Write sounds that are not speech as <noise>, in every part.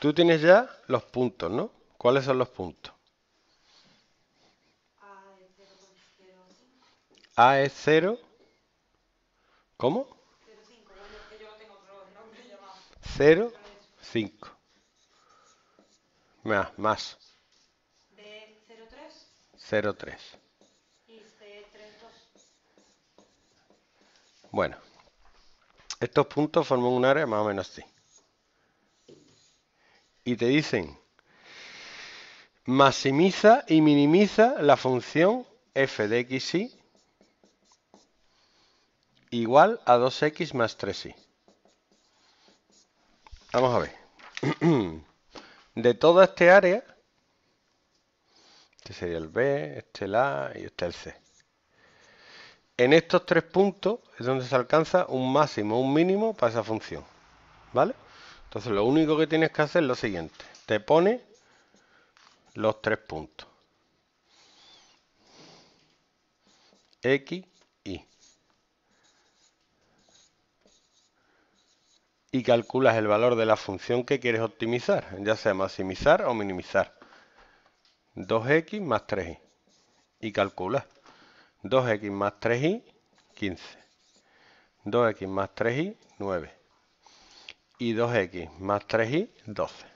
Tú tienes ya los puntos, ¿no? ¿Cuáles son los puntos? A es 0. ¿Cómo? 0, 5. Más, más. B, 0, 3. 0, Y C, 3, Bueno, estos puntos forman un área más o menos así y te dicen, maximiza y minimiza la función f de y igual a 2x más 3y. Vamos a ver. <clears throat> De toda este área, este sería el B, este el A y este el C. En estos tres puntos es donde se alcanza un máximo, un mínimo para esa función. ¿Vale? Entonces lo único que tienes que hacer es lo siguiente. Te pone los tres puntos. X, Y. Y calculas el valor de la función que quieres optimizar, ya sea maximizar o minimizar. 2x más 3y. Y calculas 2x más 3y, 15. 2x más 3y, 9 y 2x más 3y, 12.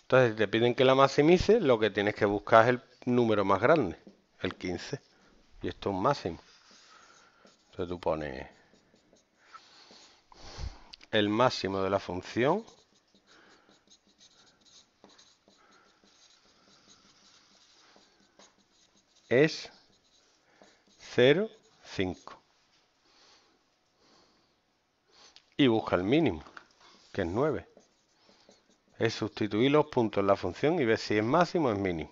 Entonces, si te piden que la maximice, lo que tienes que buscar es el número más grande, el 15. Y esto es un máximo. Entonces tú pones el máximo de la función es 0,5. y busca el mínimo, que es 9. Es sustituir los puntos en la función y ver si es máximo o es mínimo.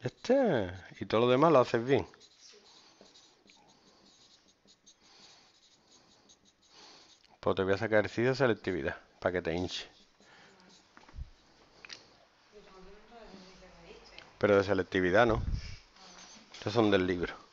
Este y todo lo demás lo haces bien. Pues te voy a sacar ejercicio de selectividad para que te hinche. Pero de selectividad no. Estos son del libro.